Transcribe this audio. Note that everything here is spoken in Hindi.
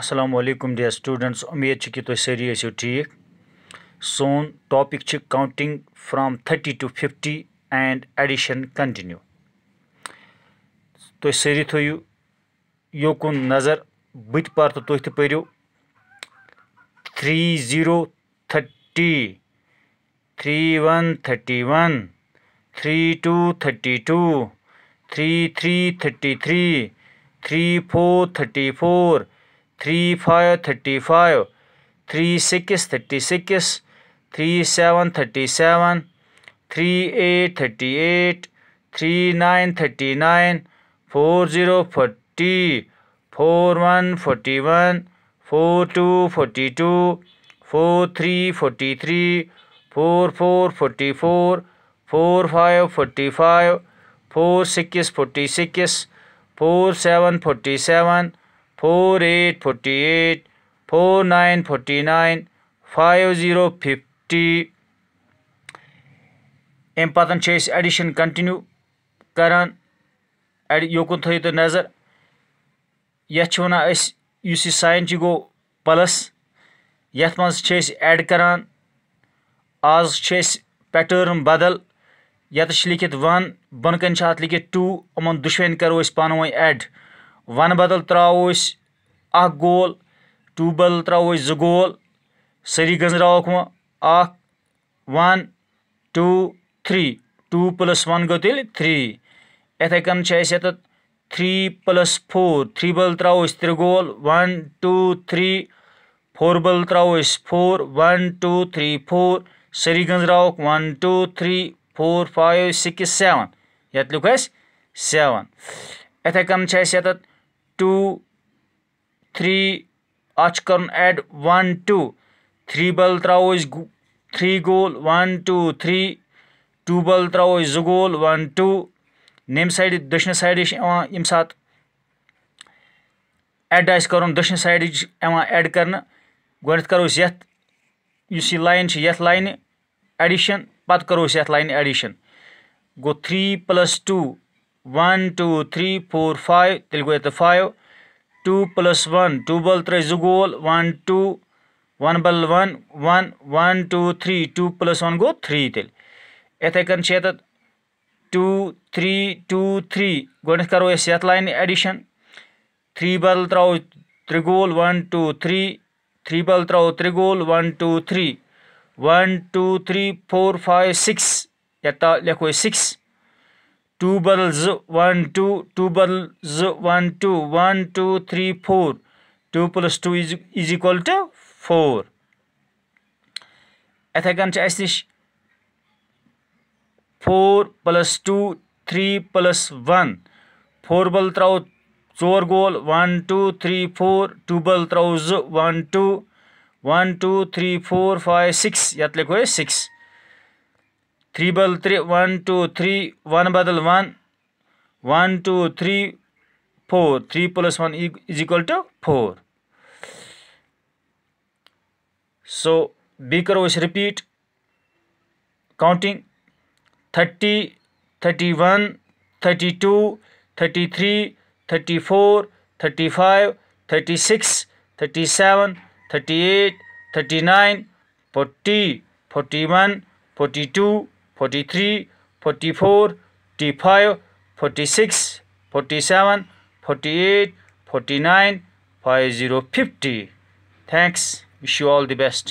असलम डियर स्टूडेंट्स उम्मीद कि तुम तो सारी ऐसो ठीक सोन topic counting from thirty to fifty and addition continue तु सी थो योकुन नज़र बत पार तो तुम पो three zero thirty three one thirty one three two thirty two three three thirty three three four thirty four three five thirty five three six thirty six three seven thirty seven three eight thirty eight three nine thirty nine four zero forty four one forty one four two forty two four three forty three four four forty four four five forty five four six forty six four seven forty seven four eight forty eight four nine forty nine five zero fifty अम पत एडिशन कंटिन्यू करान योकुन थो तो नज़र यह वन इस साइन गो प्लस ये एड कर आज पैटर्न बदल ये लिखित वन बन कन लिखित टू इन दुशवन करो पान वो एड वन बदल त्रो गोल टू बदल त्रो जो गोल सरी गंजरा one two three two plus one गो तेल थ्री इथे कन अत three plus four three ball त्रो त्रे गोल one two three four ball त्रो four one two three four सरी गंजरा one two three four five six seven ये लुख अवन इथे कन अत टू थ्री अच्छ add one two three ball throw three गोल one two three two ball त्रो जो गोल वन टू नम स दशन साइड एड आ कर दशन साइड एड कर गोत करो इस लाइन ये लाइन एडिशन पत करो ये लाइन एडिशन गो three plus two one two three four five तेल गए तो five two plus one two ball त्रे जो गोल one two one ball one one one two three two plus one गो थ्री तेल इथे कन ये टू थ्री टू थ्री गोड करो ये लाइन एडिशन थ्री बल त्रो त्रिगोल one two three three ball त्रो त्रिगोल one two three one two three four five six यहाँ लेखो सिक्स ٹوٗبَل زٕ وَن ٹوٗ ٹوٗبَل زٕ one two one two three four two plus two is is equal to four یِتھَے کٔنۍ چھِ اَسہِ نِش four plus two three plus one four ball ترٛاوو ژور گول وَن ٹوٗ تھرٛی فور ٹوٗبَل ترٛاوو زٕ one two one two three four five six یَتھ لیکھو أسۍ سِکِس थ्री बदल त्रे वन टू थ्री वन बदल one one two three four three plus one is equal to four so बी करो इस repeat counting thirty thirty one thirty two thirty three thirty four thirty five thirty six thirty seven thirty eight thirty nine forty forty one forty two 43, 44, 45, 46, 47, 48, 49, 50, Thanks. Wish you all the best.